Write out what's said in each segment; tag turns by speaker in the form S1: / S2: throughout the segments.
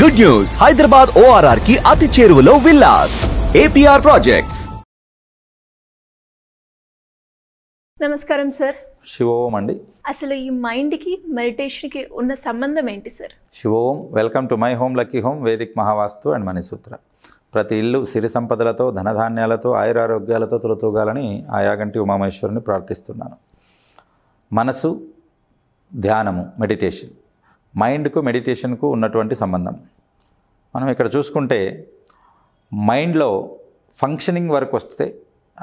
S1: Good news Hyderabad ORR కి అతి చేరువలో విల్లాస్ ఏపీఆర్ ప్రాజెక్ట్స్ నమస్కారం సార్ శివోం అండి అసలు ఈ మైండ్కి మెడిటేషన్కి ఉన్న సంబంధం ఏంటి సార్ శివోం welcome to my home lucky home Vedic Mahavastu and Manisutra ప్రతి ఇల్లు సిరి సంపదలతో ధనధాన్యాలతో ఆయురారోగ్యాలతో తులతూగాలని ఆయాగంటి ఉమామేశ్వరుని ప్రార్థిస్తున్నాను మనసు ధ్యానము మెడిటేషన్ మైండ్కు మెడిటేషన్కు ఉన్నటువంటి సంబంధం మనం ఇక్కడ చూసుకుంటే మైండ్లో ఫంక్షనింగ్ వరకు వస్తే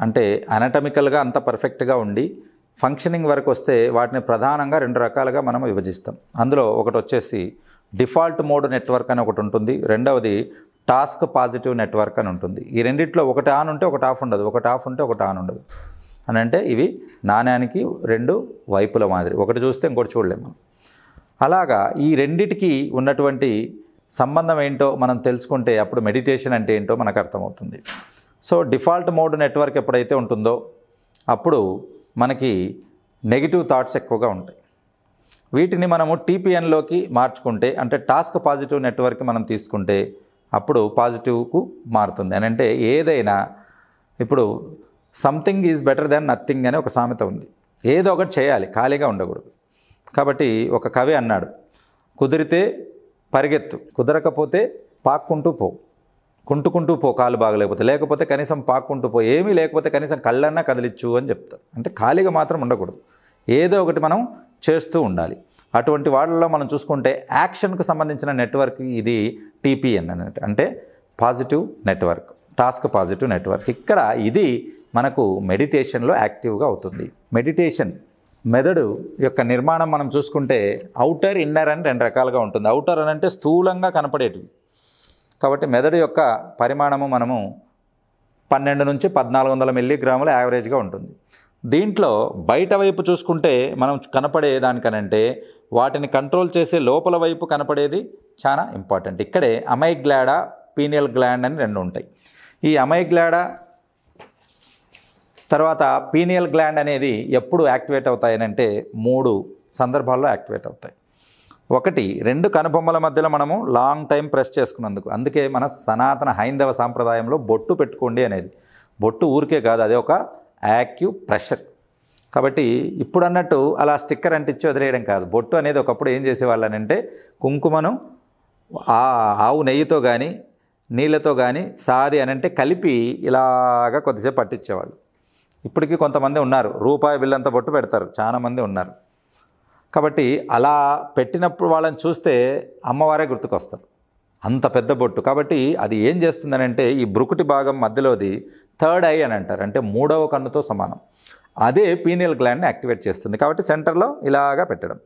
S1: అంటే అనటమికల్గా అంత పర్ఫెక్ట్గా ఉండి ఫంక్షనింగ్ వరకు వస్తే వాటిని ప్రధానంగా రెండు రకాలుగా మనం విభజిస్తాం అందులో ఒకటి వచ్చేసి డిఫాల్ట్ మోడ్ నెట్వర్క్ అని ఒకటి ఉంటుంది రెండవది టాస్క్ పాజిటివ్ నెట్వర్క్ అని ఉంటుంది ఈ రెండిట్లో ఒకటి ఆన్ ఉంటే ఒకటి ఆఫ్ ఉండదు ఒకటి ఆఫ్ ఉంటే ఒకటి ఆన్ ఉండదు అని అంటే ఇవి నాణ్యానికి రెండు వైపుల మాదిరి ఒకటి చూస్తే ఇంకోటి చూడలేము మనం అలాగా ఈ రెండిటికి ఉన్నటువంటి సంబంధం ఏంటో మనం తెలుసుకుంటే అప్పుడు మెడిటేషన్ అంటే ఏంటో మనకు అర్థమవుతుంది సో డిఫాల్ట్ మోడ్ నెట్వర్క్ ఎప్పుడైతే ఉంటుందో అప్పుడు మనకి నెగిటివ్ థాట్స్ ఎక్కువగా ఉంటాయి వీటిని మనము టీపీఎన్లోకి మార్చుకుంటే అంటే టాస్క్ పాజిటివ్ నెట్వర్క్ మనం తీసుకుంటే అప్పుడు పాజిటివ్కు మారుతుంది అని అంటే ఏదైనా ఇప్పుడు something is better than nothing అనే ఒక సామెత ఉంది ఏదో ఒకటి చేయాలి ఖాళీగా ఉండకూడదు కాబట్టి ఒక కవి అన్నాడు కుదిరితే పరిగెత్తు కుదరకపోతే పాక్కుంటూ పో కుంటుకుంటూ పో కాలు బాగలేకపోతే లేకపోతే కనీసం పాక్కుంటూ పో ఏమీ లేకపోతే కనీసం కళ్ళన్నా కదిలిచ్చు అని చెప్తారు అంటే ఖాళీగా మాత్రం ఉండకూడదు ఏదో ఒకటి మనం చేస్తూ ఉండాలి అటువంటి వాళ్ళలో మనం చూసుకుంటే యాక్షన్కు సంబంధించిన నెట్వర్క్ ఇది టీపీఎన్ అన్నట్టు అంటే positive network task positive network ఇక్కడ ఇది మనకు మెడిటేషన్లో యాక్టివ్గా అవుతుంది మెడిటేషన్ మెదడు యొక్క నిర్మాణం మనం చూసుకుంటే అవుటర్ ఇన్నర్ అని రెండు రకాలుగా ఉంటుంది అవుటర్ అని అంటే స్థూలంగా కనపడేటివి కాబట్టి మెదడు యొక్క పరిమాణము మనము పన్నెండు నుంచి పద్నాలుగు వందల మిల్లీగ్రాములు యావరేజ్గా ఉంటుంది దీంట్లో బయట వైపు చూసుకుంటే మనం కనపడే దానికనంటే వాటిని కంట్రోల్ చేసే లోపల వైపు కనపడేది చాలా ఇంపార్టెంట్ ఇక్కడే అమైగ్లాడా పీనియల్ గ్లాండ్ అని రెండు ఉంటాయి ఈ అమైగ్లాడా తర్వాత పీనియల్ గ్లాండ్ అనేది ఎప్పుడు యాక్టివేట్ అవుతాయనంటే మూడు సందర్భాల్లో యాక్టివేట్ అవుతాయి ఒకటి రెండు కనుబొమ్మల మధ్యలో మనము లాంగ్ టైం ప్రెస్ చేసుకున్నందుకు అందుకే మన సనాతన హైందవ సాంప్రదాయంలో బొట్టు పెట్టుకోండి అనేది బొట్టు ఊరికే కాదు అదే ఒక యాక్యూ ప్రెషర్ కాబట్టి ఇప్పుడు అన్నట్టు అలా స్టిక్కర్ అంటించి వదిలేయడం కాదు బొట్టు అనేది ఒకప్పుడు ఏం అంటే కుంకుమను ఆవు నెయ్యితో కానీ నీళ్ళతో కానీ సాది అనంటే కలిపి ఇలాగా కొద్దిసేపు పట్టించేవాళ్ళు ఇప్పటికీ కొంతమంది ఉన్నారు రూపాయి బిల్లంతా బొట్టు పెడతారు చాలామంది ఉన్నారు కాబట్టి అలా పెట్టినప్పుడు వాళ్ళని చూస్తే అమ్మవారే గుర్తుకొస్తారు అంత పెద్ద బొట్టు కాబట్టి అది ఏం చేస్తుందనంటే ఈ బ్రుకుటి భాగం మధ్యలోది థర్డ్ ఐ అని అంటారు అంటే మూడవ కన్నుతో సమానం అదే పీనియల్ గ్లాండ్ని యాక్టివేట్ చేస్తుంది కాబట్టి సెంటర్లో ఇలాగా పెట్టడం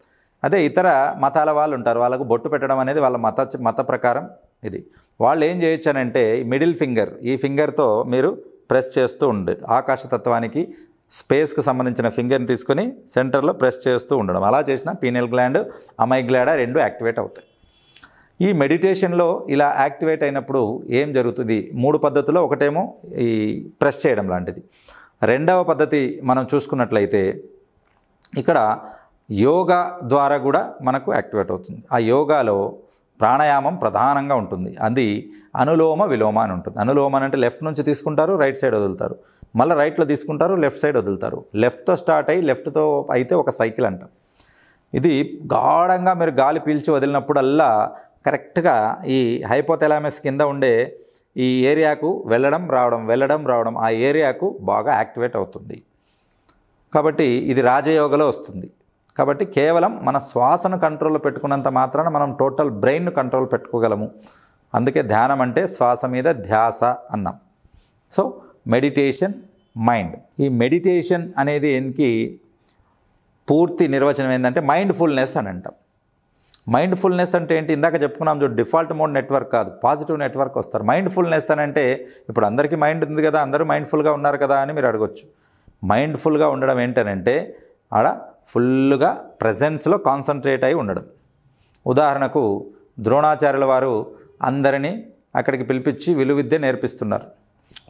S1: అదే ఇతర మతాల వాళ్ళు ఉంటారు వాళ్ళకు బొట్టు పెట్టడం అనేది వాళ్ళ మత మత ప్రకారం ఇది వాళ్ళు ఏం చేయొచ్చానంటే మిడిల్ ఫింగర్ ఈ ఫింగర్తో మీరు ప్రెస్ చేస్తూ ఉండే ఆకాశతత్వానికి స్పేస్కు సంబంధించిన ఫింగర్ని తీసుకొని సెంటర్లో ప్రెస్ చేస్తూ ఉండడం అలా చేసిన పీనల్ గ్లాండ్ అమై గ్లాడ రెండు యాక్టివేట్ అవుతాయి ఈ మెడిటేషన్లో ఇలా యాక్టివేట్ అయినప్పుడు ఏం జరుగుతుంది మూడు పద్ధతుల్లో ఒకటేమో ఈ ప్రెస్ చేయడం లాంటిది రెండవ పద్ధతి మనం చూసుకున్నట్లయితే ఇక్కడ యోగా ద్వారా కూడా మనకు యాక్టివేట్ అవుతుంది ఆ యోగాలో ప్రాణాయామం ప్రధానంగా ఉంటుంది అది అనులోమ విలోమ అని ఉంటుంది అనులోమ అంటే లెఫ్ట్ నుంచి తీసుకుంటారు రైట్ సైడ్ వదులుతారు మళ్ళీ రైట్లో తీసుకుంటారు లెఫ్ట్ సైడ్ వదులుతారు లెఫ్ట్తో స్టార్ట్ అయ్యి లెఫ్ట్తో అయితే ఒక సైకిల్ అంట ఇది గాఢంగా మీరు గాలి పీల్చి వదిలినప్పుడల్లా కరెక్ట్గా ఈ హైపోథెలామస్ కింద ఉండే ఈ ఏరియాకు వెళ్ళడం రావడం వెళ్ళడం రావడం ఆ ఏరియాకు బాగా యాక్టివేట్ అవుతుంది కాబట్టి ఇది రాజయోగలో వస్తుంది కాబట్టి కేవలం మన శ్వాసను కంట్రోల్లో పెట్టుకున్నంత మాత్రాన మనం టోటల్ బ్రెయిన్ను కంట్రోల్ పెట్టుకోగలము అందుకే ధ్యానం అంటే శ్వాస మీద ధ్యాస అన్నాం సో మెడిటేషన్ మైండ్ ఈ మెడిటేషన్ అనేది ఏంకి పూర్తి నిర్వచనం ఏంటంటే మైండ్ఫుల్నెస్ అని అంటాం మైండ్ఫుల్నెస్ అంటే ఏంటి ఇందాక చెప్పుకున్నాం చూడు డిఫాల్ట్ మోడ్ నెట్వర్క్ కాదు పాజిటివ్ నెట్వర్క్ వస్తారు మైండ్ఫుల్నెస్ అని అంటే ఇప్పుడు అందరికీ మైండ్ ఉంది కదా అందరూ మైండ్ఫుల్గా ఉన్నారు కదా అని మీరు అడగొచ్చు మైండ్ఫుల్గా ఉండడం ఏంటనంటే ఆడ ఫుల్గా ప్రజెన్స్లో కాన్సన్ట్రేట్ అయి ఉండడం ఉదాహరణకు ద్రోణాచార్యుల వారు అందరినీ అక్కడికి పిలిపించి విలువిద్య నేర్పిస్తున్నారు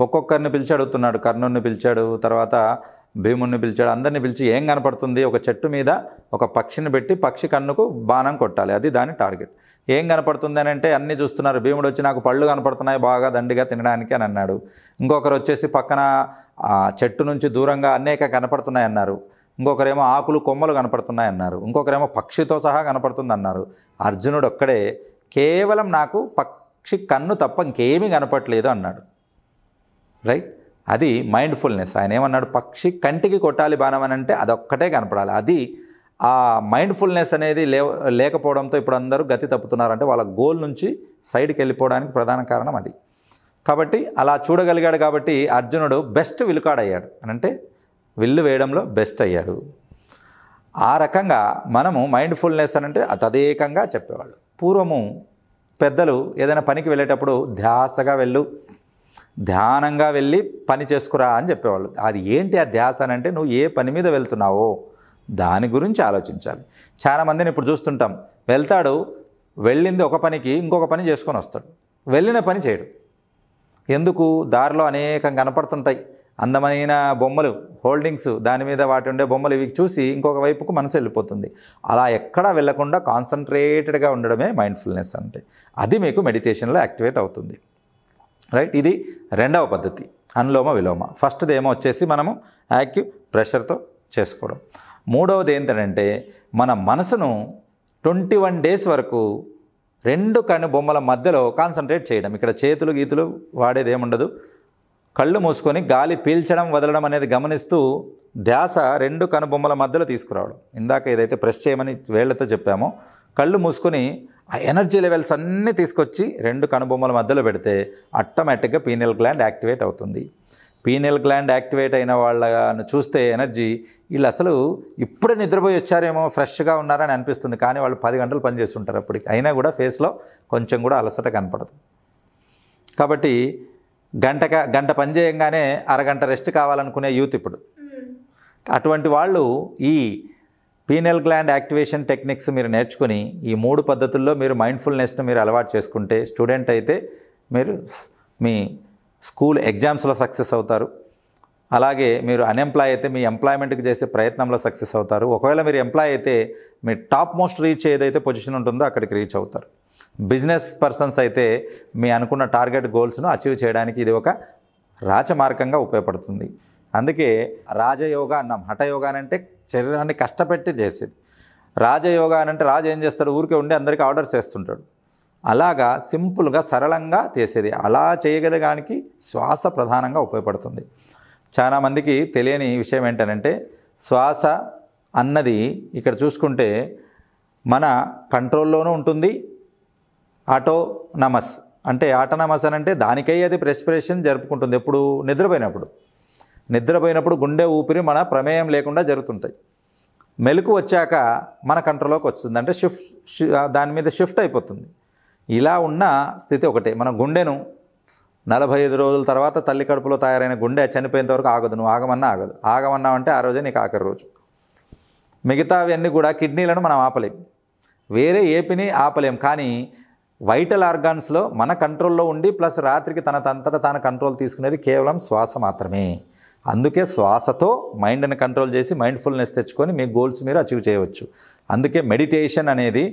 S1: ఒక్కొక్కరిని పిలిచి అడుగుతున్నాడు కర్ణుని పిలిచాడు తర్వాత భీముణ్ణి పిలిచాడు అందరిని పిలిచి ఏం కనపడుతుంది ఒక చెట్టు మీద ఒక పక్షిని పెట్టి పక్షి కన్నుకు బాణం కొట్టాలి అది దాని టార్గెట్ ఏం కనపడుతుంది అని అంటే అన్నీ చూస్తున్నారు భీముడు వచ్చి నాకు పళ్ళు కనపడుతున్నాయి బాగా దండిగా తినడానికి అని అన్నాడు ఇంకొకరు వచ్చేసి పక్కన చెట్టు నుంచి దూరంగా అనేక కనపడుతున్నాయి అన్నారు ఇంకొకరేమో ఆకులు కొమ్మలు కనపడుతున్నాయి అన్నారు ఇంకొకరేమో పక్షితో సహా కనపడుతుంది అన్నారు అర్జునుడు ఒక్కడే కేవలం నాకు పక్షి కన్ను తప్ప ఇంకేమీ కనపట్లేదు అన్నాడు రైట్ అది మైండ్ఫుల్నెస్ ఆయన ఏమన్నాడు పక్షి కంటికి కొట్టాలి బాణం అని అంటే అదొక్కటే కనపడాలి అది ఆ మైండ్ఫుల్నెస్ అనేది లే లేకపోవడంతో ఇప్పుడు అందరూ గతి తప్పుతున్నారంటే వాళ్ళ గోల్ నుంచి సైడ్కి వెళ్ళిపోవడానికి ప్రధాన కారణం అది కాబట్టి అలా చూడగలిగాడు కాబట్టి అర్జునుడు బెస్ట్ విలుకాడయ్యాడు అని అంటే విల్లు వేయడంలో బెస్ట్ అయ్యాడు ఆ రకంగా మనము మైండ్ఫుల్నెస్ అని అంటే తదేకంగా చెప్పేవాళ్ళు పూర్వము పెద్దలు ఏదైనా పనికి వెళ్ళేటప్పుడు ధ్యాసగా వెళ్ళు ధ్యానంగా వెళ్ళి పని చేసుకురా అని చెప్పేవాళ్ళు అది ఏంటి ఆ ధ్యాస అని అంటే నువ్వు ఏ పని మీద వెళ్తున్నావో దాని గురించి ఆలోచించాలి చాలామందిని ఇప్పుడు చూస్తుంటాం వెళ్తాడు వెళ్ళింది ఒక పనికి ఇంకొక పని చేసుకొని వస్తాడు వెళ్ళిన పని చేయడు ఎందుకు దారిలో అనేకం కనపడుతుంటాయి అందమైన బొమ్మలు హోల్డింగ్స్ దాని మీద వాటి ఉండే బొమ్మలు ఇవి చూసి ఇంకొక వైపుకు మనసు వెళ్ళిపోతుంది అలా ఎక్కడా వెళ్లకుండా కాన్సన్ట్రేటెడ్గా ఉండడమే మైండ్ఫుల్నెస్ అంటే అది మీకు మెడిటేషన్లో యాక్టివేట్ అవుతుంది రైట్ ఇది రెండవ పద్ధతి అనులోమ విలోమ ఫస్ట్ది ఏమో వచ్చేసి మనము యాక్టివ్ ప్రెషర్తో చేసుకోవడం మూడవది ఏంటంటే మన మనసును ట్వంటీ వన్ డేస్ వరకు రెండు కన్ను బొమ్మల మధ్యలో కాన్సన్ట్రేట్ చేయడం ఇక్కడ చేతులు గీతులు వాడేది ఏముండదు కళ్ళు మూసుకొని గాలి పీల్చడం వదలడం అనేది గమనిస్తూ ధ్యాస రెండు కనుబొమ్మల మధ్యలో తీసుకురావడం ఇందాక ఏదైతే ప్రెస్ చేయమని వేళ్లతో చెప్పామో కళ్ళు మూసుకొని ఆ ఎనర్జీ లెవెల్స్ అన్నీ తీసుకొచ్చి రెండు కనుబొమ్మల మధ్యలో పెడితే ఆటోమేటిక్గా పీనియల్ గ్లాండ్ యాక్టివేట్ అవుతుంది పీనియల్ గ్లాండ్ యాక్టివేట్ అయిన వాళ్ళను చూస్తే ఎనర్జీ వీళ్ళు అసలు ఇప్పుడే నిద్రపోయి వచ్చారేమో ఫ్రెష్గా ఉన్నారని అనిపిస్తుంది కానీ వాళ్ళు పది గంటలు పనిచేస్తుంటారు అప్పటికి అయినా కూడా ఫేస్లో కొంచెం కూడా అలసట కనపడదు కాబట్టి గంటక గంట పని చేయంగానే అరగంట రెస్ట్ కావాలనుకునే యూత్ ఇప్పుడు hmm. అటువంటి వాళ్ళు ఈ పీనల్ గ్లాండ్ యాక్టివేషన్ టెక్నిక్స్ మీరు నేర్చుకుని ఈ మూడు పద్ధతుల్లో మీరు మైండ్ఫుల్నెస్ను మీరు అలవాటు చేసుకుంటే స్టూడెంట్ అయితే మీరు మీ స్కూల్ ఎగ్జామ్స్లో సక్సెస్ అవుతారు అలాగే మీరు అన్ఎంప్లాయ్ అయితే మీ ఎంప్లాయ్మెంట్కి చేసే ప్రయత్నంలో సక్సెస్ అవుతారు ఒకవేళ మీరు ఎంప్లాయ్ అయితే మీ టాప్ మోస్ట్ రీచ్ ఏదైతే పొజిషన్ ఉంటుందో అక్కడికి రీచ్ అవుతారు బిజినెస్ పర్సన్స్ అయితే మీ అనుకున్న టార్గెట్ గోల్స్ను అచీవ్ చేయడానికి ఇది ఒక రాచమార్గంగా ఉపయోగపడుతుంది అందుకే రాజయోగ అన్నాం హఠయోగ అంటే శరీరాన్ని కష్టపెట్టి చేసేది రాజయోగ అంటే రాజు ఏం చేస్తాడు ఊరికే ఉండి అందరికీ ఆర్డర్స్ చేస్తుంటాడు అలాగా సింపుల్గా సరళంగా చేసేది అలా చేయగలగానికి శ్వాస ప్రధానంగా ఉపయోగపడుతుంది చాలామందికి తెలియని విషయం ఏంటనంటే శ్వాస అన్నది ఇక్కడ చూసుకుంటే మన కంట్రోల్లోనూ ఉంటుంది ఆటో నమస్ అంటే నమస్ అని అంటే దానికై అది ప్రెస్పిరేషన్ జరుపుకుంటుంది ఎప్పుడు నిద్రపోయినప్పుడు నిద్రపోయినప్పుడు గుండె ఊపిరి మన ప్రమేయం లేకుండా జరుగుతుంటాయి మెలకు వచ్చాక మన కంట్రోల్లోకి వస్తుంది అంటే షిఫ్ట్ దాని మీద షిఫ్ట్ అయిపోతుంది ఇలా ఉన్న స్థితి ఒకటే మన గుండెను నలభై ఐదు రోజుల తర్వాత తల్లి కడుపులో తయారైన గుండె చనిపోయేంత వరకు ఆగదు నువ్వు ఆగమన్నా ఆగదు ఆగమన్నా అంటే ఆ రోజే నీకు ఆఖరి రోజు మిగతావన్నీ కూడా కిడ్నీలను మనం ఆపలేం వేరే ఏపీని ఆపలేం కానీ వైటల్ ఆర్గాన్స్లో మన కంట్రోల్లో ఉండి ప్లస్ రాత్రికి తన తంతట తాను కంట్రోల్ తీసుకునేది కేవలం శ్వాస మాత్రమే అందుకే శ్వాసతో మైండ్ని కంట్రోల్ చేసి మైండ్ఫుల్నెస్ తెచ్చుకొని మీ గోల్స్ మీరు అచీవ్ చేయవచ్చు అందుకే మెడిటేషన్ అనేది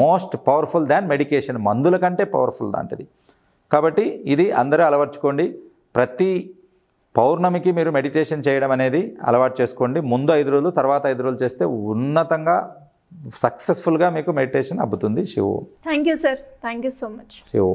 S1: మోస్ట్ పవర్ఫుల్ దాన్ మెడికేషన్ మందుల కంటే పవర్ఫుల్ దాంటిది కాబట్టి ఇది అందరూ అలవర్చుకోండి ప్రతి పౌర్ణమికి మీరు మెడిటేషన్ చేయడం అనేది అలవాటు చేసుకోండి ముందు ఐదు రోజులు తర్వాత ఐదు రోజులు చేస్తే ఉన్నతంగా సక్సెస్ఫుల్గా మీకు మెడిటేషన్ అబ్బుతుంది Shiva thank you sir thank you so much Shiva